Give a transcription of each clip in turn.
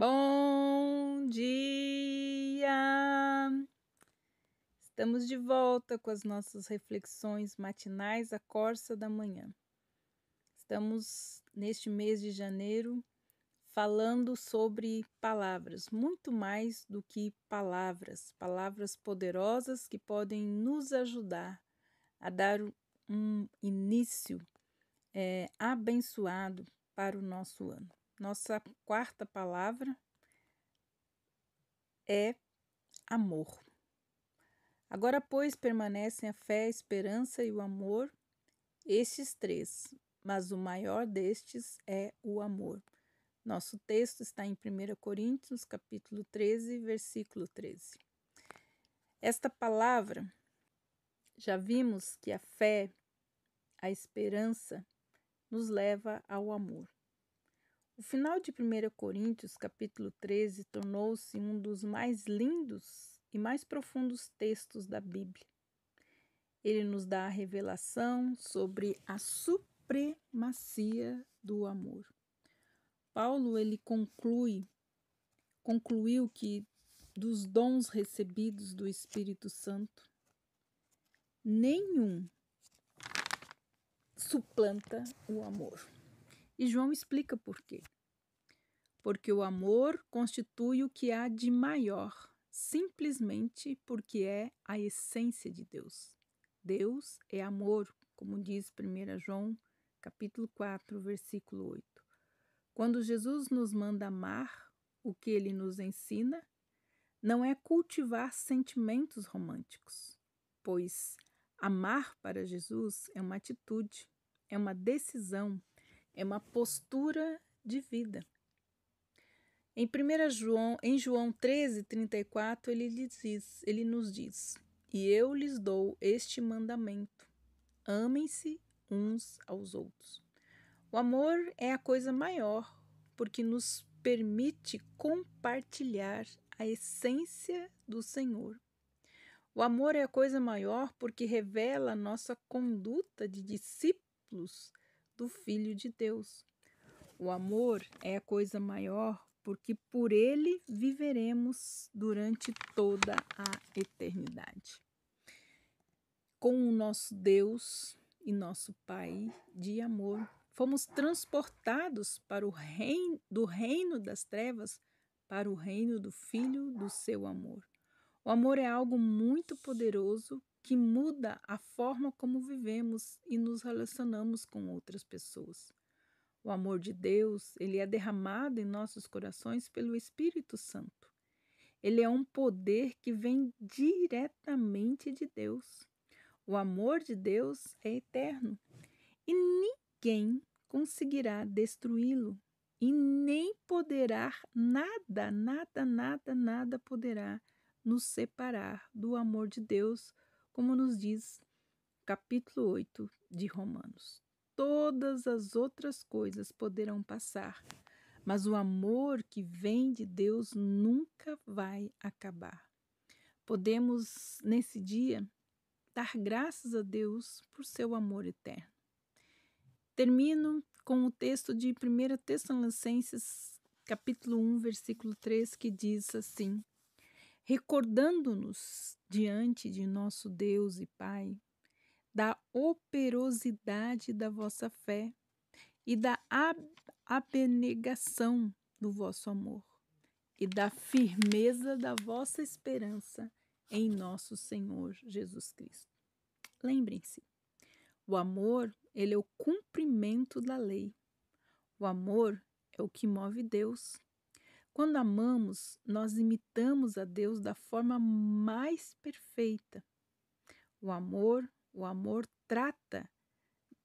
Bom dia! Estamos de volta com as nossas reflexões matinais, a corça da manhã. Estamos neste mês de janeiro falando sobre palavras, muito mais do que palavras, palavras poderosas que podem nos ajudar a dar um início é, abençoado para o nosso ano nossa quarta palavra é amor. Agora, pois, permanecem a fé, a esperança e o amor, estes três, mas o maior destes é o amor. Nosso texto está em 1 Coríntios, capítulo 13, versículo 13. Esta palavra, já vimos que a fé, a esperança, nos leva ao amor. O final de 1 Coríntios, capítulo 13, tornou-se um dos mais lindos e mais profundos textos da Bíblia. Ele nos dá a revelação sobre a supremacia do amor. Paulo ele conclui concluiu que dos dons recebidos do Espírito Santo nenhum suplanta o amor. E João explica por quê. Porque o amor constitui o que há de maior, simplesmente porque é a essência de Deus. Deus é amor, como diz 1 João, capítulo 4, versículo 8. Quando Jesus nos manda amar, o que ele nos ensina não é cultivar sentimentos românticos, pois amar para Jesus é uma atitude, é uma decisão, é uma postura de vida. Em 1 João, em João 13, 34, ele, lhes diz, ele nos diz: E eu lhes dou este mandamento: amem-se uns aos outros. O amor é a coisa maior, porque nos permite compartilhar a essência do Senhor. O amor é a coisa maior porque revela a nossa conduta de discípulos Filho de Deus. O amor é a coisa maior, porque por ele viveremos durante toda a eternidade. Com o nosso Deus e nosso Pai de amor, fomos transportados para o reino, do reino das trevas para o reino do Filho do seu amor. O amor é algo muito poderoso que muda a forma como vivemos e nos relacionamos com outras pessoas. O amor de Deus, ele é derramado em nossos corações pelo Espírito Santo. Ele é um poder que vem diretamente de Deus. O amor de Deus é eterno e ninguém conseguirá destruí-lo e nem poderá nada, nada, nada, nada poderá nos separar do amor de Deus como nos diz capítulo 8 de Romanos. Todas as outras coisas poderão passar, mas o amor que vem de Deus nunca vai acabar. Podemos, nesse dia, dar graças a Deus por seu amor eterno. Termino com o texto de 1 Tessalonicenses, capítulo 1, versículo 3, que diz assim: recordando-nos diante de nosso Deus e Pai da operosidade da vossa fé e da abnegação do vosso amor e da firmeza da vossa esperança em nosso Senhor Jesus Cristo. Lembrem-se, o amor, ele é o cumprimento da lei. O amor é o que move Deus quando amamos, nós imitamos a Deus da forma mais perfeita. O amor, o amor trata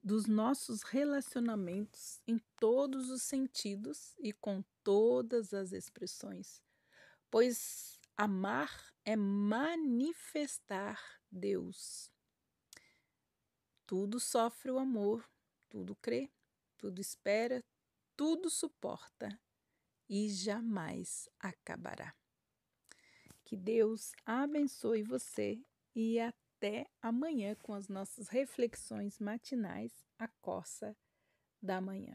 dos nossos relacionamentos em todos os sentidos e com todas as expressões, pois amar é manifestar Deus. Tudo sofre o amor, tudo crê, tudo espera, tudo suporta e jamais acabará. Que Deus abençoe você e até amanhã com as nossas reflexões matinais, a coça da manhã.